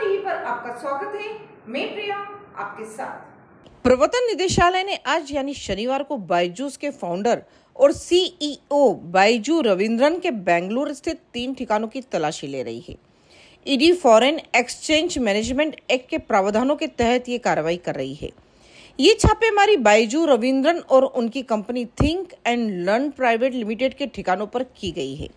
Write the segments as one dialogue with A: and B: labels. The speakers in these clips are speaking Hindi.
A: टीवी पर आपका स्वागत है मैं प्रिया आपके साथ प्रवर्तन निदेशालय ने आज यानी शनिवार को बायजूस के फाउंडर और सीईओ e बायजू रविंद्रन के बेंगलुरु स्थित तीन ठिकानों की तलाशी ले रही है ED foreign exchange management act के प्रावधानों के तहत ये कार्रवाई कर रही है ये छापेमारी बायजू रविंद्रन और उनकी company think and learn private limited के ठिकानों पर की गई है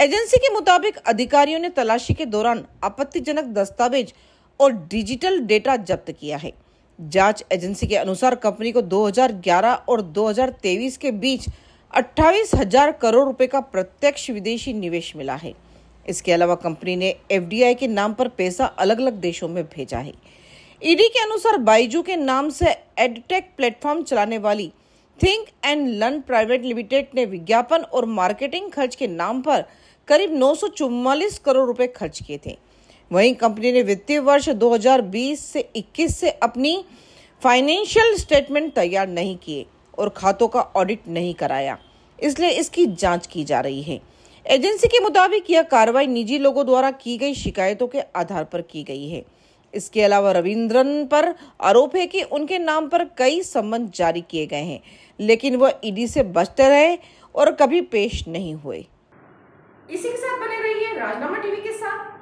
A: एजेंसी के मुताबिक अधिकारियों ने तलाशी के दौरान आपत्तिजनक दस्तावेज और डिजिटल डेटा जब्त किया है जांच एजेंसी के अनुसार कंपनी को 2011 और 2023 के बीच अट्ठाईस हजार करोड़ रुपए का प्रत्यक्ष विदेशी निवेश मिला है इसके अलावा कंपनी ने एफडीआई के नाम पर पैसा अलग अलग देशों में भेजा है ईडी के अनुसार बाइजू के नाम से एडटेक प्लेटफॉर्म चलाने वाली think and learn private limited ने विज्ञापन और मार्केटिंग खर्च के नाम पर करीब नौ करोड़ रुपए खर्च किए थे वहीं कंपनी ने वित्तीय वर्ष 2020 से 21 से अपनी फाइनेंशियल स्टेटमेंट तैयार नहीं किए और खातों का ऑडिट नहीं कराया इसलिए इसकी जांच की जा रही है एजेंसी के मुताबिक यह कार्रवाई निजी लोगों द्वारा की गई शिकायतों के आधार पर की गई है इसके अलावा रविंद्रन पर आरोप है कि उनके नाम पर कई संबंध जारी किए गए हैं लेकिन वह ईडी से बचते रहे और कभी पेश नहीं हुए इसी के साथ बने रहिए राजनामा टीवी के साथ